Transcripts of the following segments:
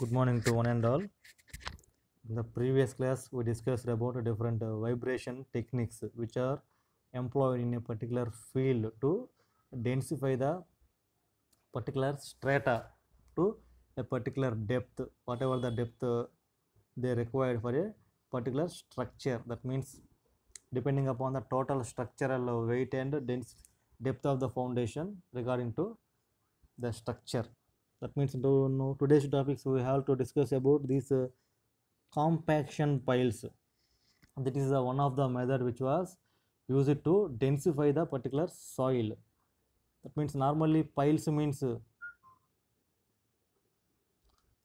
good morning to one and all in the previous class we discussed about different uh, vibration techniques which are employed in a particular field to densify the particular strata to a particular depth whatever the depth uh, they required for a particular structure that means depending upon the total structural weight and depth of the foundation regarding to the structure that means do, no, today's topics we have to discuss about these uh, compaction piles that is the uh, one of the method which was used to densify the particular soil that means normally piles means uh,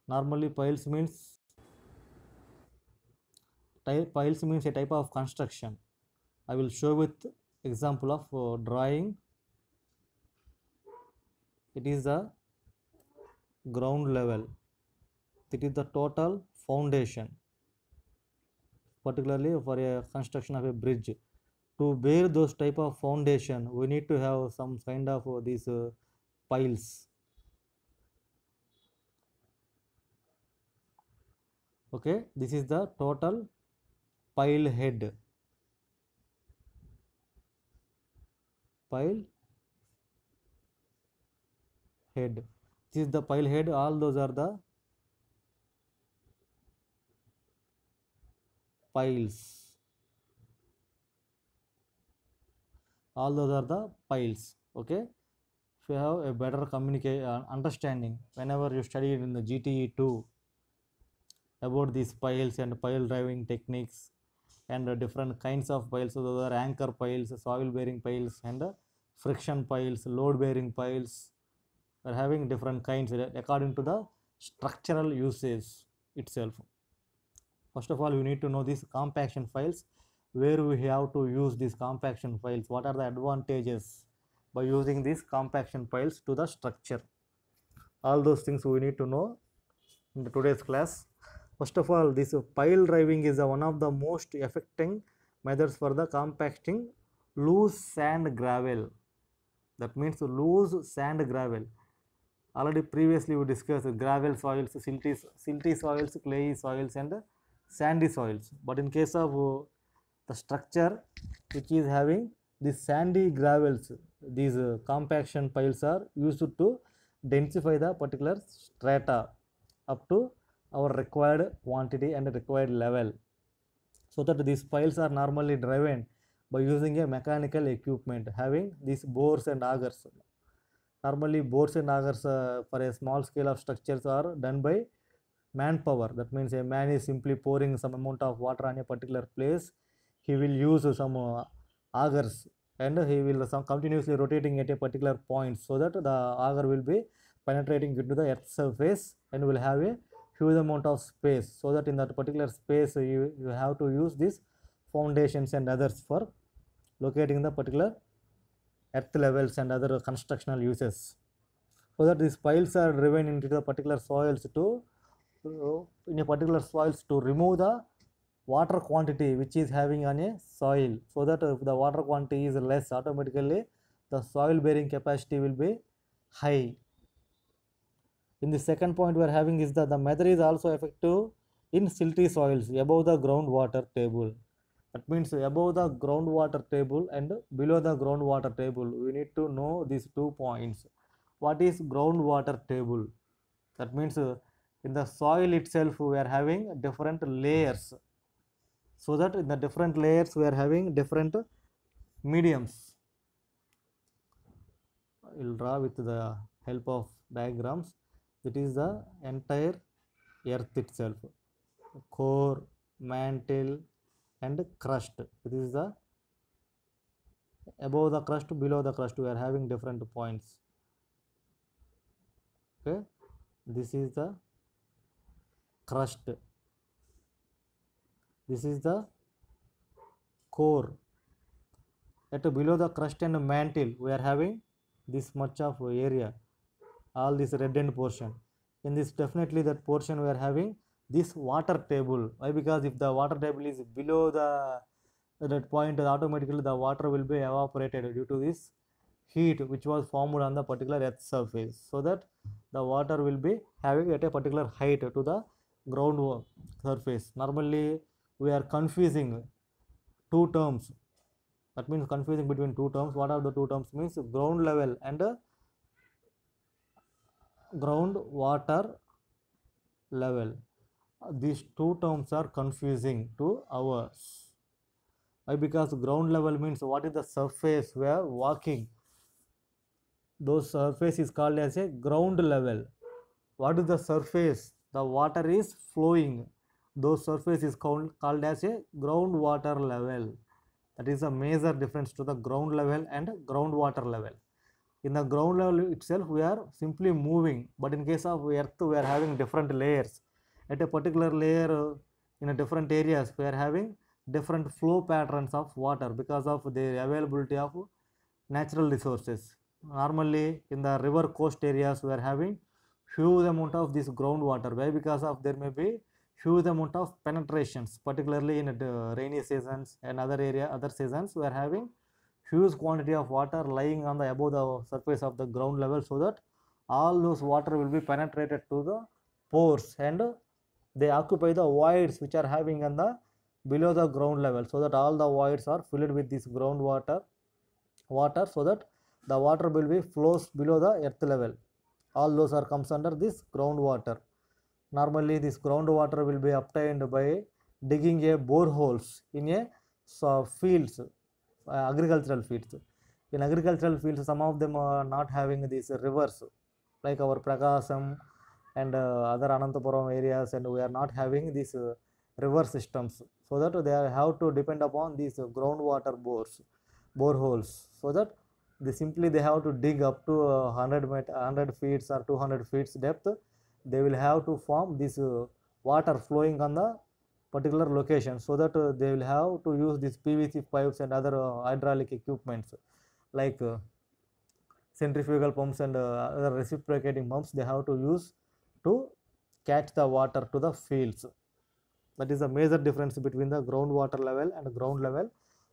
normally piles means piles means a type of construction i will show with example of uh, drawing it is a ground level it is the total foundation particularly for a construction of a bridge to bear those type of foundation we need to have some kind of uh, these uh, piles okay this is the total pile head pile head this is the pile head all those are the piles all those are the piles okay if you have a better communication uh, understanding whenever you study in the gte 2 about these piles and pile driving techniques and uh, different kinds of piles so those are anchor piles soil bearing piles and uh, friction piles load bearing piles we are having different kinds according to the structural uses itself. First of all, we need to know these compaction files, where we have to use these compaction files, what are the advantages by using these compaction files to the structure. All those things we need to know in today's class. First of all, this pile driving is one of the most affecting methods for the compacting loose sand gravel. That means loose sand gravel Already previously we discussed gravel soils, silty, silty soils, clay soils and sandy soils. But in case of uh, the structure which is having the sandy gravels, these uh, compaction piles are used to densify the particular strata up to our required quantity and required level. So that these piles are normally driven by using a mechanical equipment having these bores and augers normally bores and augers uh, for a small scale of structures are done by manpower that means a man is simply pouring some amount of water on a particular place he will use some uh, augers and he will some continuously rotating at a particular point so that the auger will be penetrating into the earth surface and will have a huge amount of space so that in that particular space you, you have to use these foundations and others for locating the particular earth levels and other constructional uses. So that these piles are driven into the particular soils to uh, in a particular soils to remove the water quantity which is having on a soil so that if uh, the water quantity is less automatically the soil bearing capacity will be high. In the second point we are having is that the method is also effective in silty soils above the groundwater table that means above the groundwater table and below the groundwater table we need to know these two points what is groundwater table that means uh, in the soil itself we are having different layers so that in the different layers we are having different mediums I will draw with the help of diagrams it is the entire earth itself core mantle and crust this is the above the crust below the crust we are having different points okay this is the crust this is the core at below the crust and mantle we are having this much of area all this reddened portion in this definitely that portion we are having this water table why because if the water table is below the that point automatically the water will be evaporated due to this heat which was formed on the particular earth surface so that the water will be having at a particular height to the ground surface normally we are confusing two terms that means confusing between two terms what are the two terms means ground level and ground water level these two terms are confusing to ours Why? because ground level means what is the surface we are walking those surface is called as a ground level what is the surface the water is flowing those surface is called, called as a ground water level that is a major difference to the ground level and groundwater level in the ground level itself we are simply moving but in case of earth we are having different layers at a particular layer uh, in a different areas we are having different flow patterns of water because of the availability of natural resources. Normally in the river coast areas we are having huge amount of this groundwater why because of there may be huge amount of penetrations particularly in uh, the rainy seasons and other area other seasons we are having huge quantity of water lying on the above the surface of the ground level so that all those water will be penetrated to the pores and they occupy the voids which are having on the below the ground level so that all the voids are filled with this groundwater water so that the water will be flows below the earth level all those are comes under this groundwater normally this groundwater will be obtained by digging a boreholes in a so fields uh, agricultural fields in agricultural fields some of them are not having these rivers like our prakasam and uh, other Anantapuram areas and we are not having these uh, river systems so that they have to depend upon these groundwater bores boreholes so that they simply they have to dig up to 100 uh, met, 100 feet or 200 feet depth they will have to form this water flowing on the particular location so that uh, they will have to use these PVC pipes and other uh, hydraulic equipments like uh, centrifugal pumps and other reciprocating pumps they have to use to catch the water to the fields. That is a major difference between the groundwater level and ground level.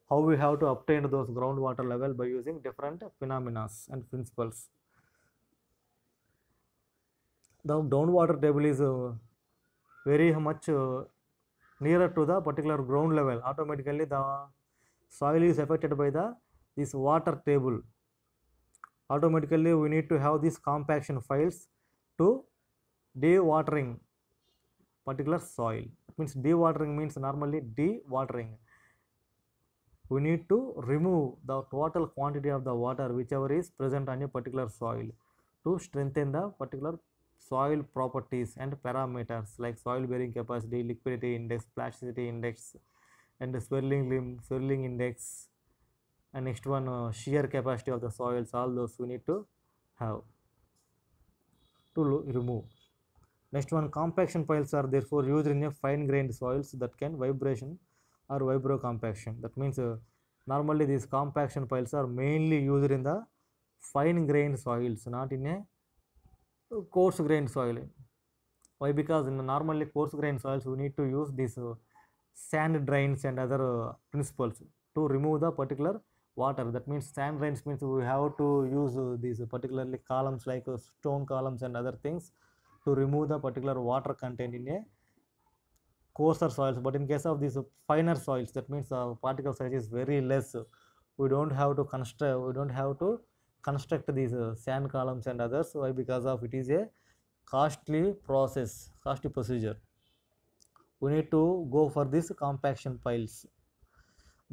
How we have to obtain those groundwater level by using different phenomena and principles. The groundwater table is uh, very much uh, nearer to the particular ground level. Automatically the soil is affected by the this water table. Automatically we need to have these compaction files to dewatering particular soil means dewatering means normally dewatering we need to remove the total quantity of the water whichever is present on a particular soil to strengthen the particular soil properties and parameters like soil bearing capacity liquidity index plasticity index and swirling limb swirling index and next one uh, shear capacity of the soils all those we need to have to remove Next one, compaction piles are therefore used in a fine-grained soils that can vibration or vibro compaction. That means uh, normally these compaction piles are mainly used in the fine-grained soils, not in a coarse-grained soil. Why? Because in the normally coarse-grained soils, we need to use these uh, sand drains and other uh, principles to remove the particular water. That means sand drains means we have to use uh, these particularly columns like uh, stone columns and other things to remove the particular water content in a coarser soils but in case of these finer soils that means the particle size is very less we don't have to construct we don't have to construct these uh, sand columns and others why because of it is a costly process costly procedure we need to go for these compaction piles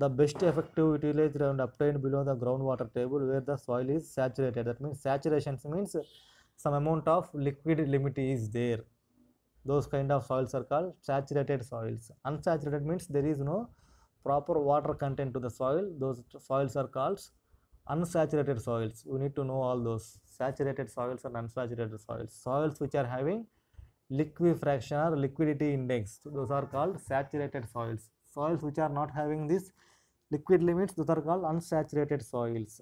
the best effective utilized and obtained below the groundwater table where the soil is saturated that means saturation means some amount of liquid limit is there those kind of soils are called saturated soils unsaturated means there is no proper water content to the soil those soils are called unsaturated soils you need to know all those saturated soils and unsaturated soils soils which are having liquefaction or liquidity index those are called saturated soils soils which are not having this liquid limits those are called unsaturated soils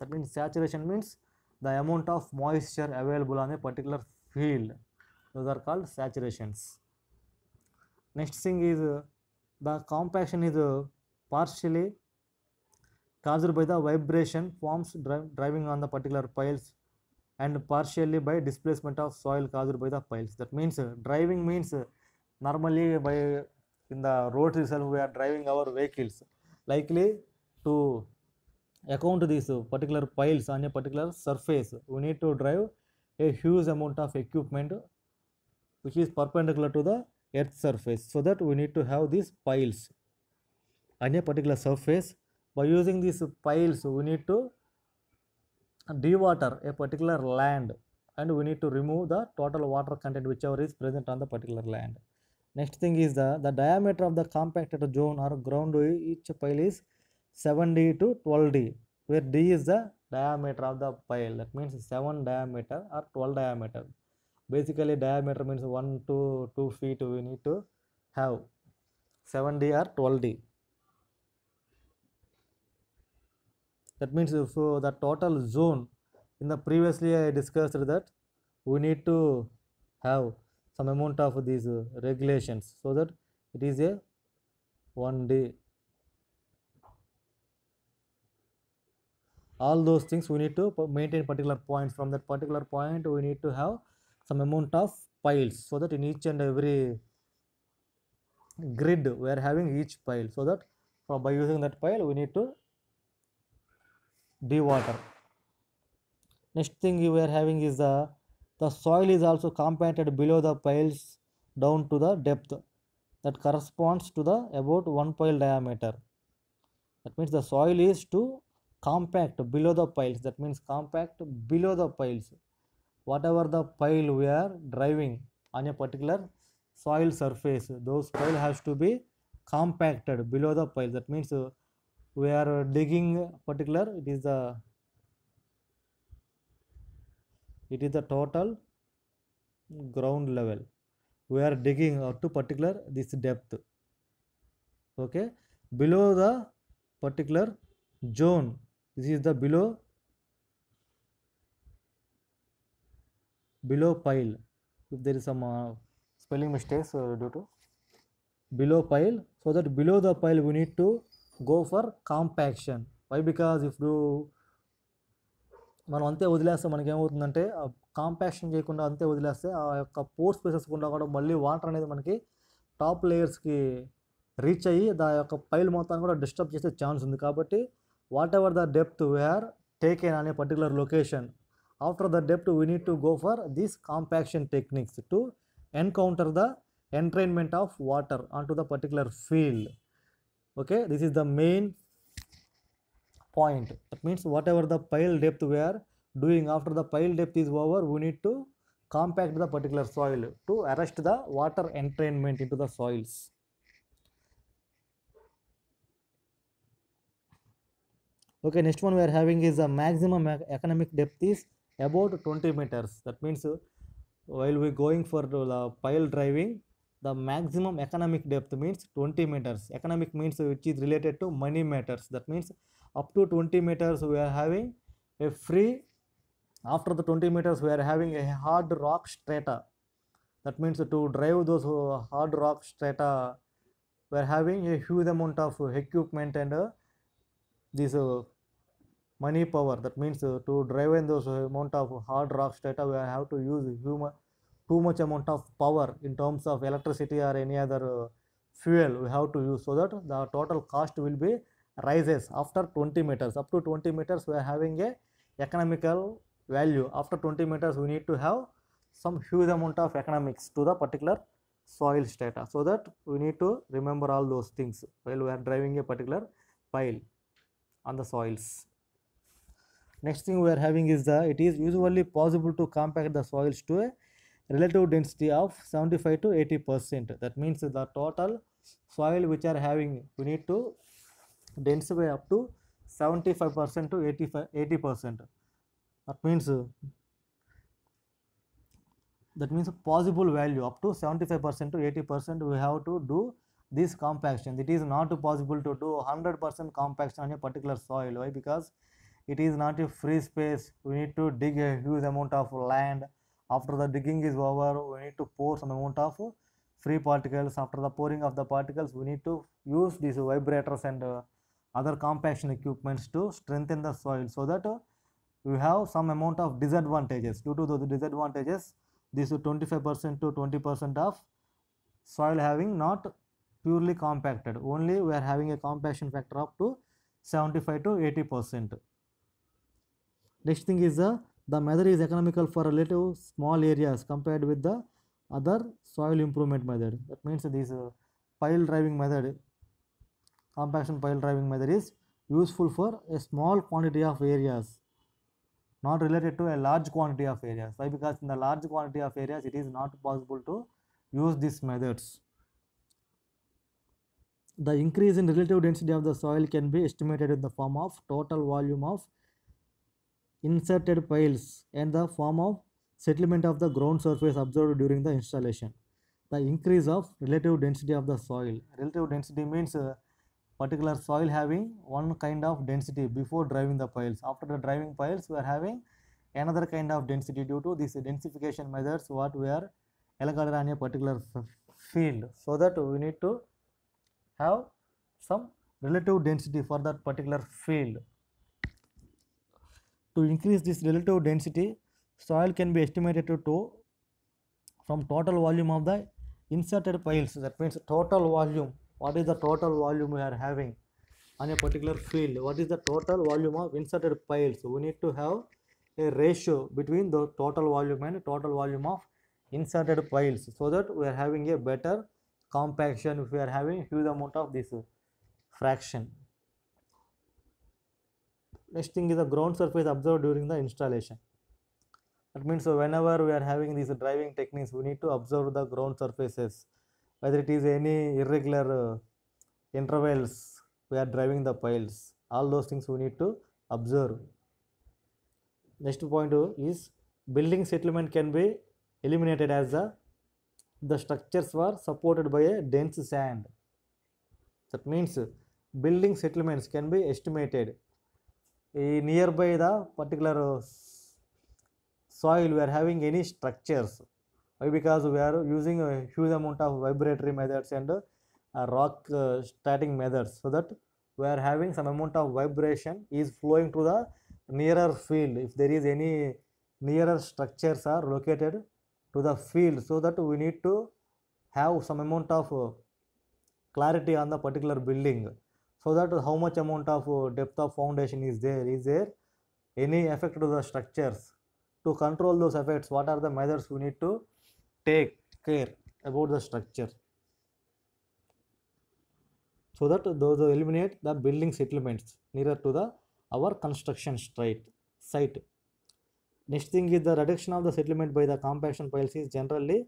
that means saturation means the amount of moisture available on a particular field those are called saturations next thing is uh, the compaction is uh, partially caused by the vibration forms dri driving on the particular piles and partially by displacement of soil caused by the piles that means uh, driving means normally by in the road itself we are driving our vehicles likely to account these particular piles on a particular surface we need to drive a huge amount of equipment which is perpendicular to the earth surface so that we need to have these piles on a particular surface by using these piles we need to dewater a particular land and we need to remove the total water content whichever is present on the particular land next thing is the the diameter of the compacted zone or ground each pile is 7D to 12D where D is the diameter of the pile that means 7 diameter or 12 diameter basically diameter means 1 to 2 feet we need to have 7d or 12d that means if the total zone in the previously i discussed that we need to have some amount of these regulations so that it is a 1d all those things we need to maintain particular points from that particular point we need to have some amount of piles so that in each and every grid we are having each pile so that by using that pile we need to dewater next thing we are having is the uh, the soil is also compacted below the piles down to the depth that corresponds to the about one pile diameter that means the soil is to compact below the piles that means compact below the piles whatever the pile we are driving on a particular soil surface those pile has to be compacted below the pile that means uh, we are digging particular it is the it is the total ground level we are digging up to particular this depth okay below the particular zone this is the below below pile if there is some uh, spelling mistakes uh, due to below pile so that below the pile we need to go for compaction why because if you మనం అంతే వదిలేస్తే మనకేమవుతుందంటే compaction చేయకుండా అంతే వదిలేస్తే ఆ యొక్క pour spaces కూడా కూడా మళ్ళీ వాటర్ అనేది మనకి టాప్ లేయర్స్కి రీచ్ అయ్యి దాని యొక్క పైల్ మొత్తాన్ని కూడా డిస్టర్బ్ చేసే ఛాన్స్ ఉంది కాబట్టి whatever the depth we are taken on a particular location after the depth we need to go for these compaction techniques to encounter the entrainment of water onto the particular field okay this is the main point that means whatever the pile depth we are doing after the pile depth is over we need to compact the particular soil to arrest the water entrainment into the soils okay next one we are having is the maximum economic depth is about 20 meters that means uh, while we going for the uh, pile driving the maximum economic depth means 20 meters economic means which is related to money matters that means up to 20 meters we are having a free after the 20 meters we are having a hard rock strata that means to drive those uh, hard rock strata we are having a huge amount of equipment and uh, these uh, money power that means uh, to drive in those uh, amount of hard rocks. Data we have to use human too much amount of power in terms of electricity or any other uh, fuel we have to use so that the total cost will be rises after 20 meters up to 20 meters we are having a economical value after 20 meters we need to have some huge amount of economics to the particular soil strata so that we need to remember all those things while we are driving a particular pile on the soils next thing we are having is the it is usually possible to compact the soils to a relative density of 75 to 80 percent that means the total soil which are having we need to densify up to 75 percent to 85 80 percent that means that means a possible value up to 75 percent to 80 percent we have to do this compaction it is not possible to do 100 percent compaction on a particular soil why because it is not a free space we need to dig a huge amount of land after the digging is over we need to pour some amount of free particles after the pouring of the particles we need to use these vibrators and uh, other compaction equipments to strengthen the soil so that uh, we have some amount of disadvantages due to those disadvantages this 25% to 20% of soil having not purely compacted only we are having a compaction factor up to 75 to 80 percent Next thing is uh, the the method is economical for relative small areas compared with the other soil improvement method. That means this uh, pile driving method, compaction pile driving method is useful for a small quantity of areas not related to a large quantity of areas. Why? Because in the large quantity of areas it is not possible to use these methods. The increase in relative density of the soil can be estimated in the form of total volume of inserted piles and the form of settlement of the ground surface observed during the installation. The increase of relative density of the soil. Relative density means uh, particular soil having one kind of density before driving the piles. After the driving piles, we are having another kind of density due to this densification measures what we are allocated on a particular field. So that we need to have some relative density for that particular field. To increase this relative density, soil can be estimated to from total volume of the inserted piles. That means total volume. What is the total volume we are having on a particular field? What is the total volume of inserted piles? We need to have a ratio between the total volume and total volume of inserted piles so that we are having a better compaction if we are having huge amount of this fraction Next thing is the ground surface observed during the installation. That means so whenever we are having these driving techniques, we need to observe the ground surfaces, whether it is any irregular uh, intervals we are driving the piles. All those things we need to observe. Next point is building settlement can be eliminated as the the structures were supported by a dense sand. That means building settlements can be estimated nearby the particular soil we are having any structures why because we are using a huge amount of vibratory methods and uh, rock uh, static methods so that we are having some amount of vibration is flowing to the nearer field if there is any nearer structures are located to the field so that we need to have some amount of uh, clarity on the particular building so that how much amount of depth of foundation is there is there any effect to the structures to control those effects what are the measures we need to take care about the structure so that those who eliminate the building settlements nearer to the our construction site site next thing is the reduction of the settlement by the compaction piles is generally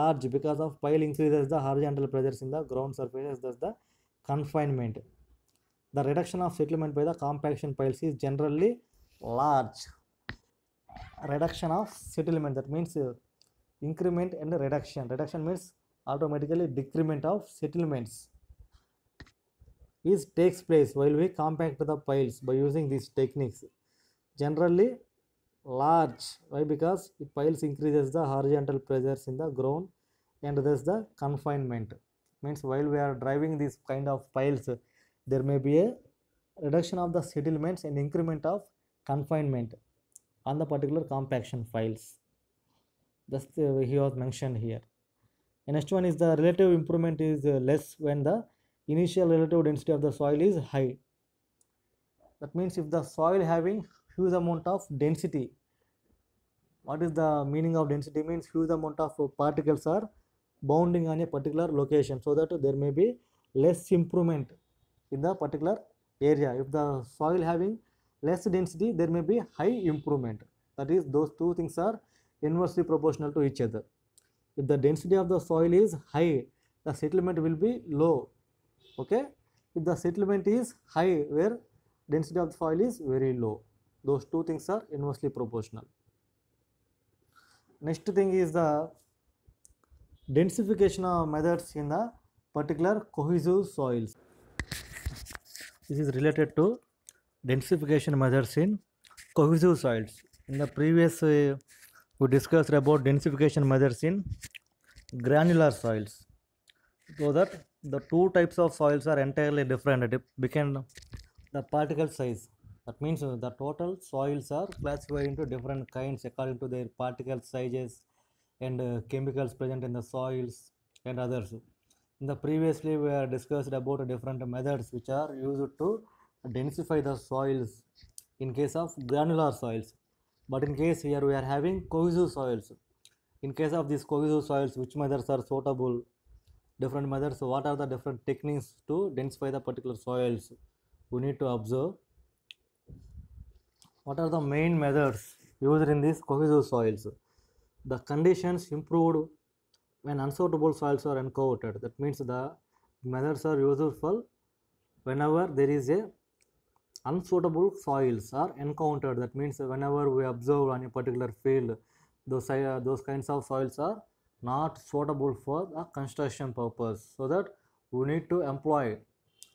large because of pile increases the horizontal pressures in the ground surfaces thus the confinement The reduction of settlement by the compaction piles is generally large. Reduction of settlement that means uh, increment and reduction. Reduction means automatically decrement of settlements is takes place while we compact the piles by using these techniques. Generally large why because the piles increases the horizontal pressures in the ground and thus the confinement means while we are driving these kind of piles there may be a reduction of the settlements and increment of confinement on the particular compaction files. Just he was mentioned here. And next one is the relative improvement is uh, less when the initial relative density of the soil is high. That means if the soil having huge amount of density, what is the meaning of density means huge amount of particles are bounding on a particular location so that there may be less improvement in the particular area. If the soil having less density, there may be high improvement. That is, those two things are inversely proportional to each other. If the density of the soil is high, the settlement will be low. Okay. If the settlement is high, where density of the soil is very low, those two things are inversely proportional. Next thing is the densification of methods in the particular cohesive soils. This is related to densification measures in cohesive soils. In the previous, uh, we discussed about densification measures in granular soils. So that the two types of soils are entirely different. It became the particle size. That means the total soils are classified into different kinds according to their particle sizes and uh, chemicals present in the soils and others. In the previously we have discussed about different methods which are used to densify the soils in case of granular soils. But in case here we are having cohesive soils. In case of these cohesive soils which methods are suitable? Different methods what are the different techniques to densify the particular soils? We need to observe. What are the main methods used in these cohesive soils? The conditions improved when unsuitable soils are encountered, that means the methods are useful whenever there is a unsuitable soils are encountered that means whenever we observe on a particular field those, uh, those kinds of soils are not suitable for the construction purpose so that we need to employ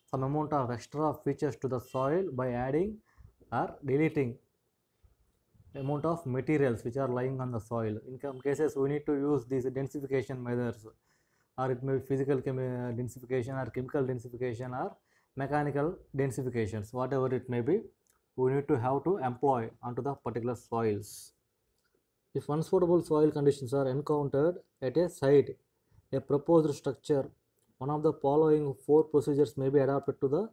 some amount of extra features to the soil by adding or deleting amount of materials which are lying on the soil. In some cases, we need to use these densification methods or it may be physical uh, densification or chemical densification or mechanical densifications, whatever it may be, we need to have to employ onto the particular soils. If unsuitable soil conditions are encountered at a site, a proposed structure, one of the following four procedures may be adapted to the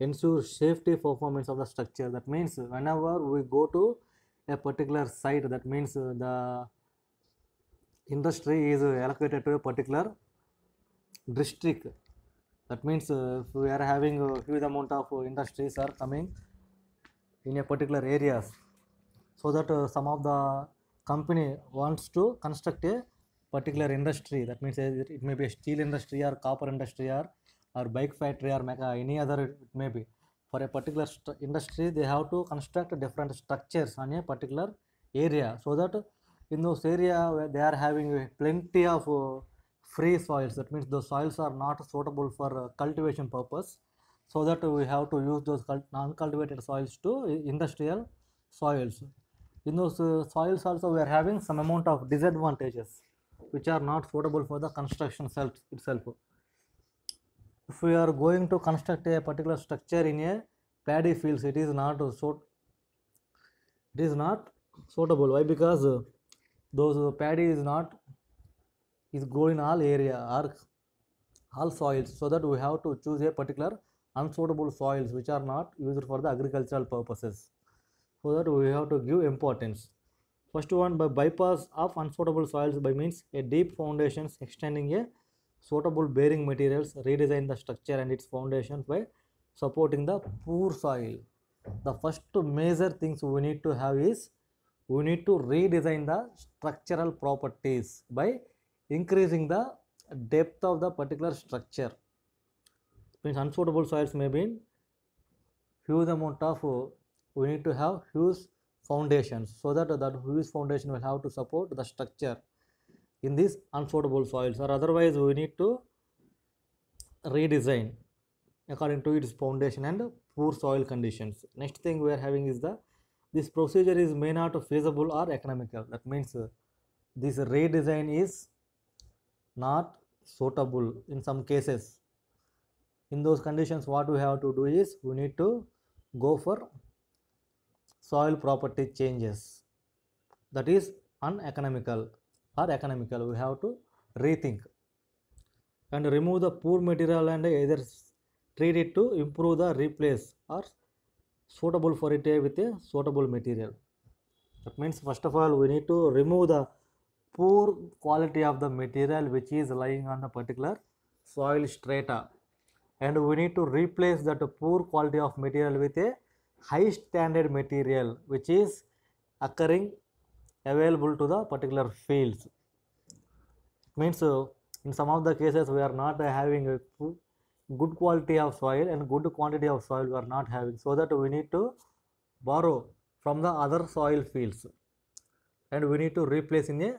ensure safety performance of the structure. That means whenever we go to a particular site that means uh, the industry is allocated to a particular district that means uh, if we are having a huge amount of industries are coming in a particular areas so that uh, some of the company wants to construct a particular industry that means it may be a steel industry or copper industry or or bike factory or any other it may be for a particular industry they have to construct different structures on a particular area so that in those area where they are having plenty of uh, free soils that means the soils are not suitable for uh, cultivation purpose so that we have to use those non-cultivated soils to uh, industrial soils in those soils also we are having some amount of disadvantages which are not suitable for the construction itself if we are going to construct a particular structure in a paddy fields it is not so it is not suitable why because uh, those uh, paddy is not is grown in all area or all soils so that we have to choose a particular unsuitable soils which are not used for the agricultural purposes so that we have to give importance first one by bypass of unsuitable soils by means a deep foundations extending a suitable bearing materials, redesign the structure and its foundations by supporting the poor soil. The first major things we need to have is we need to redesign the structural properties by increasing the depth of the particular structure. means unsuitable soils may be huge amount of uh, we need to have huge foundations so that that huge foundation will have to support the structure in these unsuitable soils or otherwise we need to redesign according to its foundation and poor soil conditions. Next thing we are having is the this procedure is may not feasible or economical that means uh, this redesign is not suitable in some cases in those conditions what we have to do is we need to go for soil property changes that is uneconomical or economical. We have to rethink and remove the poor material and either treat it to improve the replace or suitable for it with a suitable material. That means first of all we need to remove the poor quality of the material which is lying on the particular soil strata and we need to replace that poor quality of material with a high standard material which is occurring available to the particular fields. Means uh, in some of the cases we are not having a good quality of soil and good quantity of soil we are not having so that we need to borrow from the other soil fields and we need to replace in a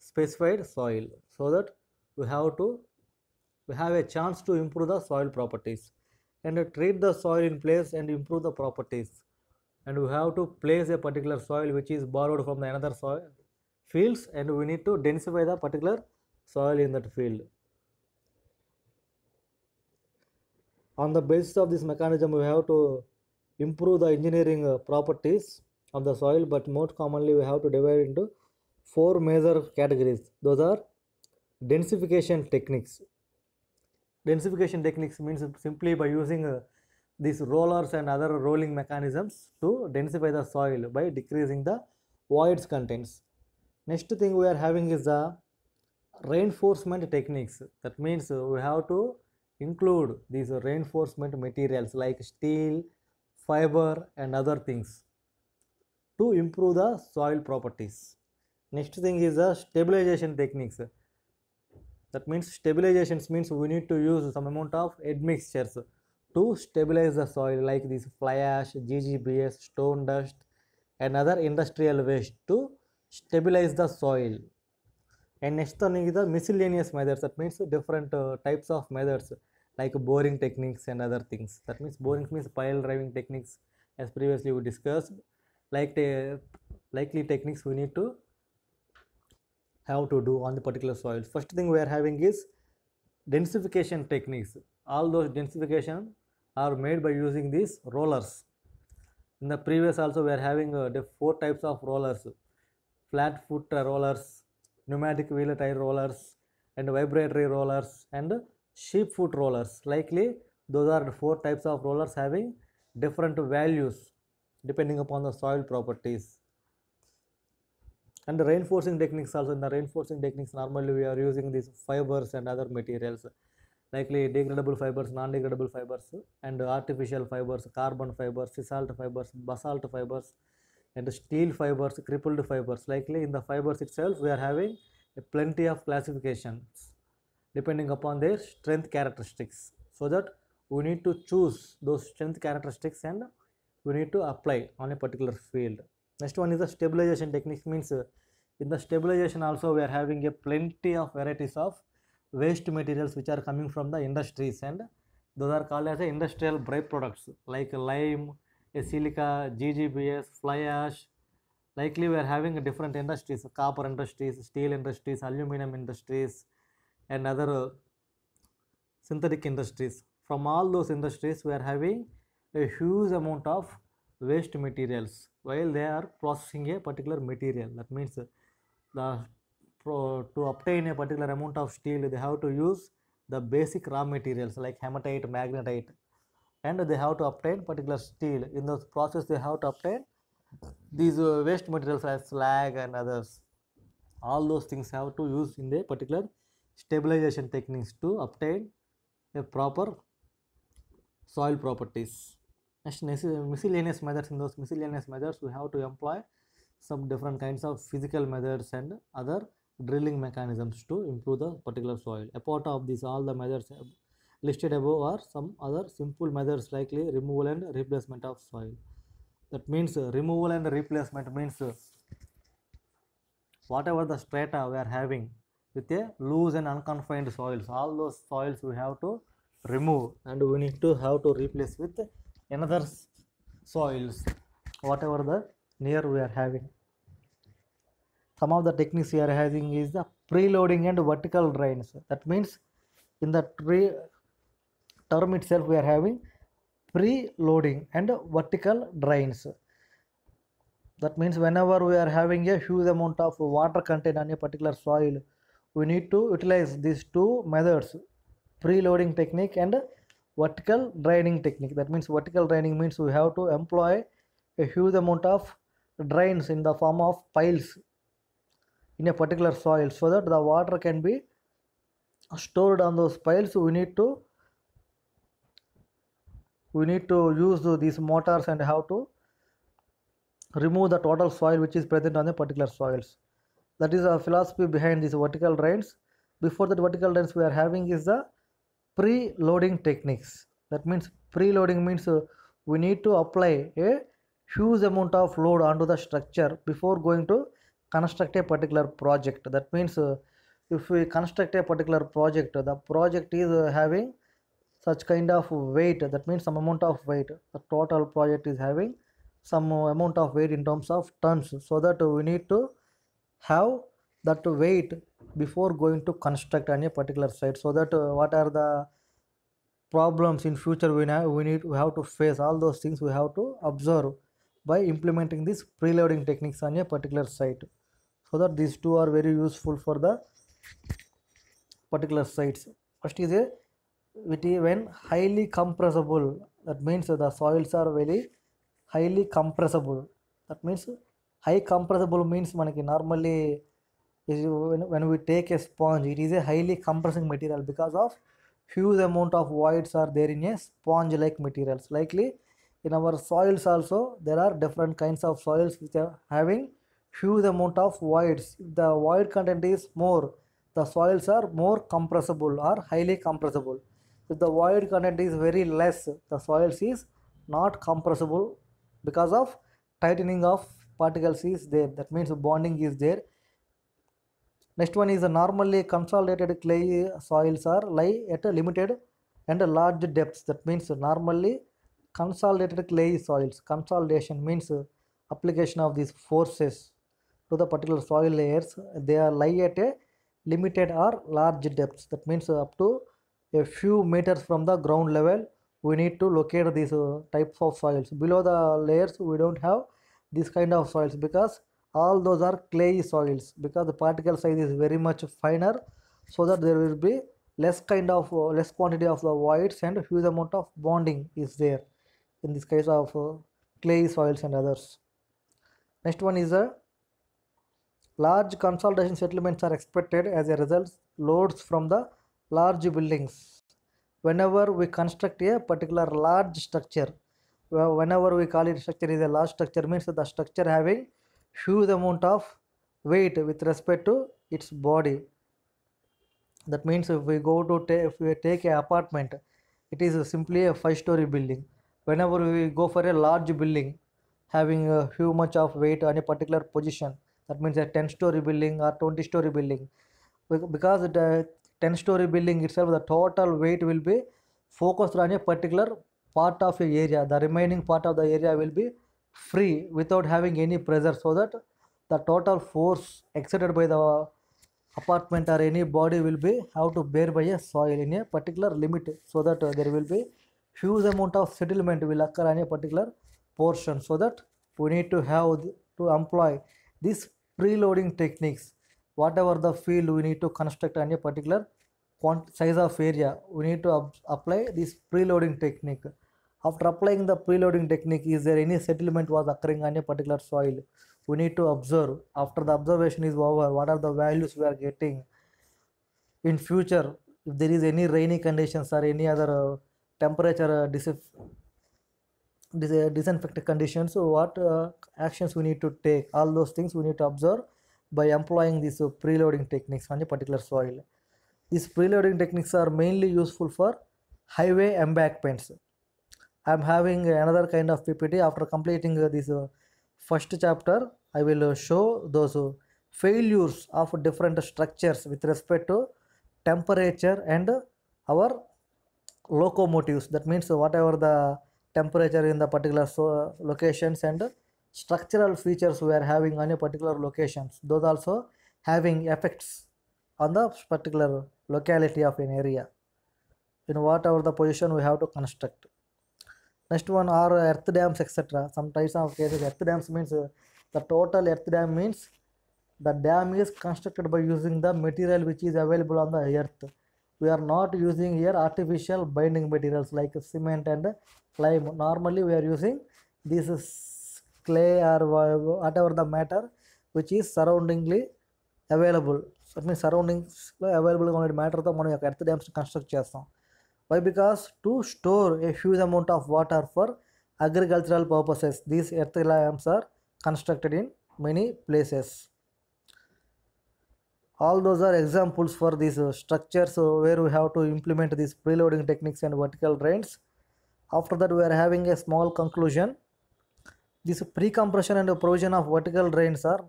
specified soil so that we have to we have a chance to improve the soil properties and treat the soil in place and improve the properties and we have to place a particular soil which is borrowed from the another soil fields and we need to densify the particular soil in that field. On the basis of this mechanism we have to improve the engineering uh, properties of the soil but most commonly we have to divide into four major categories those are densification techniques densification techniques means simply by using uh, these rollers and other rolling mechanisms to densify the soil by decreasing the voids contents. Next thing we are having is the reinforcement techniques. That means we have to include these reinforcement materials like steel, fiber and other things to improve the soil properties. Next thing is the stabilization techniques. That means stabilizations means we need to use some amount of admixtures to stabilize the soil like this fly ash, GGBS, stone dust and other industrial waste to stabilize the soil. And next one is the miscellaneous methods that means different uh, types of methods like boring techniques and other things. That means boring means pile driving techniques as previously we discussed like the uh, likely techniques we need to have to do on the particular soil. First thing we are having is densification techniques. All those densification are made by using these rollers. In the previous also we are having uh, four types of rollers, flat foot rollers, pneumatic wheel tire rollers and vibratory rollers and sheep foot rollers. Likely those are four types of rollers having different values depending upon the soil properties. And the reinforcing techniques also in the reinforcing techniques normally we are using these fibers and other materials likely degradable fibers, non-degradable fibers, and artificial fibers, carbon fibers, basalt fibers, basalt fibers, and steel fibers, crippled fibers. Likely in the fibers itself, we are having plenty of classifications depending upon their strength characteristics. So that we need to choose those strength characteristics and we need to apply on a particular field. Next one is the stabilization technique means in the stabilization also we are having a plenty of varieties of waste materials which are coming from the industries and those are called as industrial byproducts like lime, silica, GGBS, fly ash. Likely we are having different industries, copper industries, steel industries, aluminum industries and other uh, synthetic industries. From all those industries we are having a huge amount of waste materials while they are processing a particular material that means the to obtain a particular amount of steel, they have to use the basic raw materials like hematite, magnetite, and they have to obtain particular steel. In the process, they have to obtain these uh, waste materials like slag and others. All those things have to use in the particular stabilization techniques to obtain a proper soil properties. Next, miscellaneous methods. In those miscellaneous methods, we have to employ some different kinds of physical methods and other drilling mechanisms to improve the particular soil. Apart of these, all the measures uh, listed above are some other simple measures likely removal and replacement of soil. That means uh, removal and replacement means uh, whatever the strata we are having with a loose and unconfined soils, all those soils we have to remove and we need to have to replace with another soils, whatever the near we are having some of the techniques we are having is the preloading and vertical drains that means in the tree term itself we are having preloading and vertical drains that means whenever we are having a huge amount of water contained on a particular soil we need to utilize these two methods preloading technique and vertical draining technique that means vertical draining means we have to employ a huge amount of drains in the form of piles in a particular soil so that the water can be stored on those piles we need to we need to use these motors and how to remove the total soil which is present on the particular soils that is the philosophy behind these vertical drains before that vertical drains we are having is the pre-loading techniques that means pre-loading means uh, we need to apply a huge amount of load onto the structure before going to construct a particular project that means uh, if we construct a particular project the project is uh, having such kind of weight that means some amount of weight the total project is having some amount of weight in terms of tons so that we need to have that weight before going to construct any particular site so that uh, what are the problems in future we, now, we need have to face all those things we have to observe by implementing this preloading techniques on a particular site so that these two are very useful for the particular sites first is a when highly compressible that means the soils are very highly compressible that means high compressible means మనకి normally when we take a sponge it is a highly compressing material because of huge amount of voids are there in a sponge like materials likely in our soils also there are different kinds of soils which are having huge amount of voids. If the void content is more, the soils are more compressible or highly compressible. If the void content is very less, the soils is not compressible because of tightening of particles is there. That means bonding is there. Next one is normally consolidated clay soils are lie at a limited and a large depths. That means normally consolidated clay soils. Consolidation means application of these forces to the particular soil layers they are lie at a limited or large depths that means up to a few meters from the ground level we need to locate these uh, types of soils below the layers we don't have this kind of soils because all those are clay soils because the particle size is very much finer so that there will be less kind of uh, less quantity of the voids and huge amount of bonding is there in this case of uh, clay soils and others next one is a uh, Large consolidation settlements are expected as a result loads from the large buildings. Whenever we construct a particular large structure, whenever we call it structure is a large structure means the structure having huge amount of weight with respect to its body. That means if we go to ta if we take a apartment, it is simply a five-story building. Whenever we go for a large building having a uh, huge much of weight on a particular position, that means a 10 story building or 20 story building because the 10 story building itself the total weight will be focused on a particular part of your area the remaining part of the area will be free without having any pressure so that the total force exerted by the apartment or any body will be how to bear by a soil in a particular limit so that there will be huge amount of settlement will occur on a particular portion so that we need to have to employ this preloading techniques whatever the field we need to construct any particular size of area we need to apply this preloading technique after applying the preloading technique is there any settlement was occurring on a particular soil we need to observe after the observation is over what are the values we are getting in future if there is any rainy conditions or any other uh, temperature uh, dis disinfect conditions so what uh, actions we need to take all those things we need to observe by employing these uh, preloading techniques on a particular soil these preloading techniques are mainly useful for highway embankments i'm having another kind of ppt after completing uh, this uh, first chapter i will uh, show those failures of different structures with respect to temperature and our locomotives that means whatever the temperature in the particular so locations and structural features we are having on a particular locations those also having effects on the particular locality of an area in whatever the position we have to construct next one are earth dams etc some types of cases earth dams means uh, the total earth dam means the dam is constructed by using the material which is available on the earth we are not using here artificial binding materials like cement and lime normally we are using this clay or whatever the matter which is surroundingly available so మీ సరౌండింగ్స్లో అవైలబుల్గా ఉండే మ్యాటర్తో మనం యొక్క earth dams construct చేస్తాం why because to store a huge amount of water for agricultural purposes these earth dams are constructed in many places all those are examples for these uh, structures uh, where we have to implement these preloading techniques and vertical drains after that we are having a small conclusion this precompression and provision of vertical drains are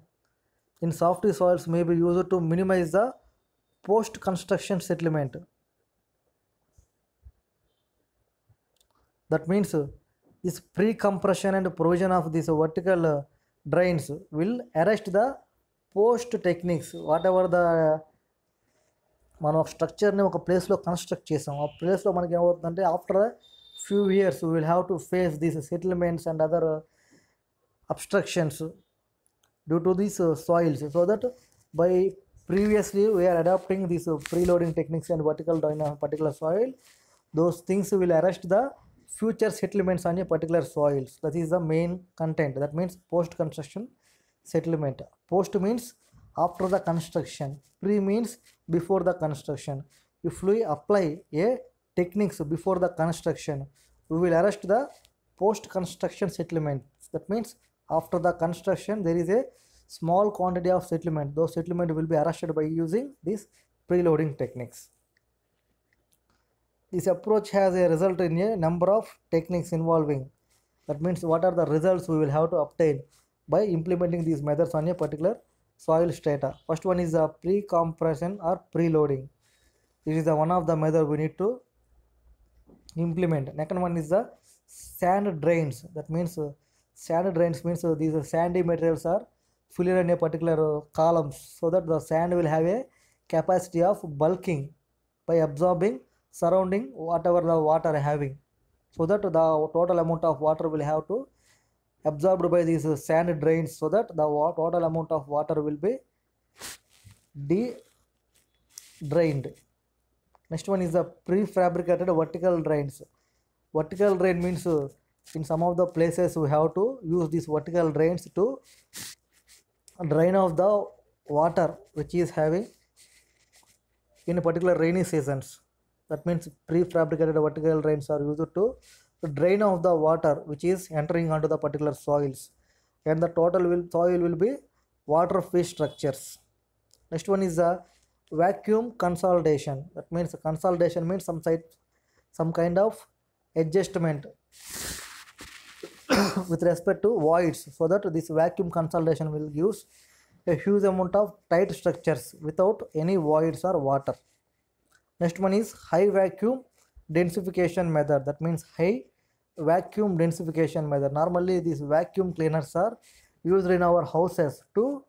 in soft soils may be used to minimize the post construction settlement that means uh, this pre-compression and provision of these vertical uh, drains will arrest the post techniques whatever the మనం ఒక స్ట్రక్చర్ని ఒక ప్లేస్లో construct చేసాం ఆ ప్లేస్లో మనకి ఏమవుతుందంటే after few years will have to face these settlements and other obstructions due to these soils so that by previously we are adopting these preloading techniques and vertical drain particular soil those things will arrest the future settlements on particular soils that is the main content that means post construction settlement Post means after the construction. Pre means before the construction. If we apply a techniques before the construction, we will arrest the post construction settlement. That means after the construction, there is a small quantity of settlement. Those settlement will be arrested by using these preloading techniques. This approach has a result in a number of techniques involving. That means what are the results we will have to obtain by implementing these methods on a particular soil strata. First one is a uh, pre-compression or pre-loading. This is the one of the method we need to implement. Second one is the uh, sand drains. That means uh, sand drains means uh, these uh, sandy materials are filled in a particular uh, columns so that the sand will have a capacity of bulking by absorbing surrounding whatever the water having so that the total amount of water will have to absorbed by these sand drains so that the total amount of water will be de drained. Next one is the prefabricated vertical drains. Vertical drain means uh, in some of the places we have to use these vertical drains to drain off the water which is having in particular rainy seasons. That means prefabricated vertical drains are used to the drain of the water which is entering onto the particular soils and the total will soil will be water free structures. Next one is the vacuum consolidation. That means consolidation means some site, some kind of adjustment with respect to voids so that this vacuum consolidation will use a huge amount of tight structures without any voids or water. Next one is high vacuum densification method that means high vacuum densification method normally these vacuum cleaners are used in our houses to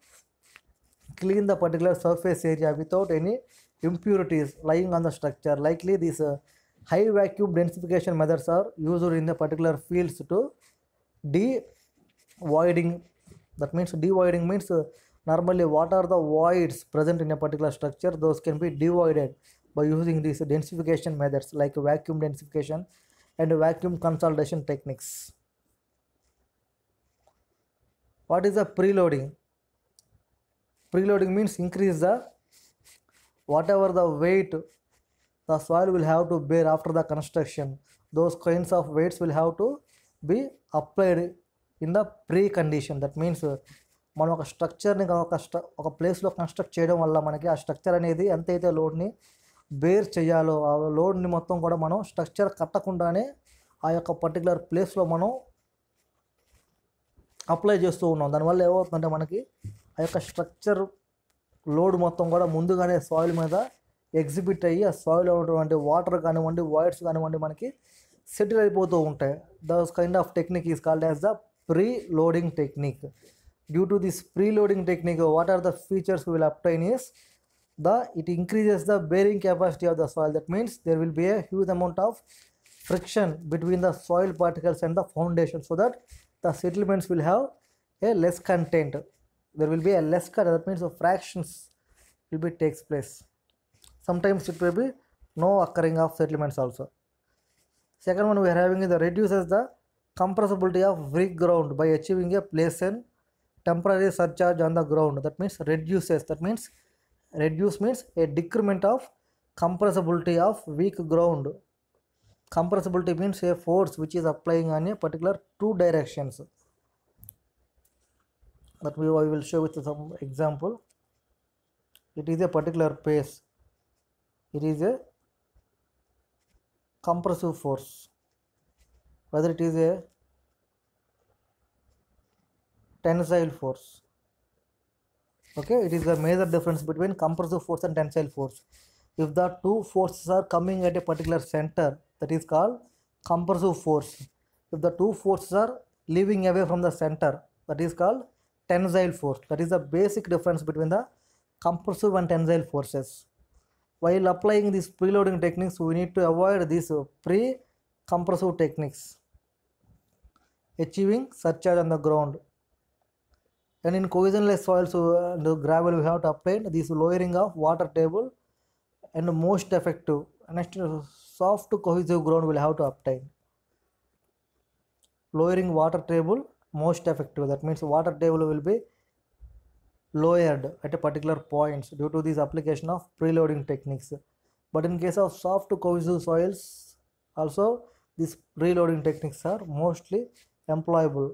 clean the particular surface area without any impurities lying on the structure likely these uh, high vacuum densification methods are used in the particular fields to de-voiding that means de-voiding means uh, normally what are the voids present in a particular structure those can be devoided by using these densification methods like vacuum densification and vacuum consolidation techniques. What is the preloading? Preloading means increase the whatever the weight the soil will have to bear after the construction. Those kinds of weights will have to be applied in the precondition that means మనం ఒక స్ట్రక్చర్ని ఒక ఒక ప్లేస్లో construct చేయడం వల్ల మనకి ఆ structure అనేది ఎంతైతే లోడ్ని బేర్ చేయాలో ఆ లోడ్ని మొత్తం కూడా మనం స్ట్రక్చర్ కట్టకుండానే ఆ యొక్క పర్టికులర్ ప్లేస్లో మనం అప్లై చేస్తూ ఉన్నాం దానివల్ల ఏమవుతుందంటే మనకి ఆ యొక్క స్ట్రక్చర్ లోడ్ మొత్తం కూడా ముందుగానే సాయిల్ మీద ఎగ్జిబిట్ అయ్యి ఆ సాయిల్లో ఉన్నటువంటి వాటర్ కానివ్వండి వాయిడ్స్ కానివ్వండి మనకి సెటిల్ అయిపోతూ ఉంటాయి thus kind of technique is called as the preloading technique due to this preloading technique what are the features will obtain is the it increases the bearing capacity of the soil that means there will be a huge amount of friction between the soil particles and the foundation so that the settlements will have a less content there will be a less cut that means the fractions will be takes place sometimes it will be no occurring of settlements also second one we are having is the reduces the compressibility of weak ground by achieving a place in temporary surcharge on the ground that means reduces that means reduce means a decrement of compressibility of weak ground compressibility means a force which is applying on a particular two directions that we will show with some example it is a particular pace it is a compressive force whether it is a tensile force okay it is the major difference between compressive force and tensile force if the two forces are coming at a particular center that is called compressive force if the two forces are leaving away from the center that is called tensile force that is the basic difference between the compressive and tensile forces while applying these preloading techniques we need to avoid these pre compressive techniques achieving surcharge on the ground and in cohesionless soils uh, and gravel we have to apply this lowering of water table and most effective. Next uh, soft cohesive ground will have to obtain. Lowering water table most effective that means water table will be lowered at a particular points due to this application of preloading techniques. But in case of soft cohesive soils also these preloading techniques are mostly employable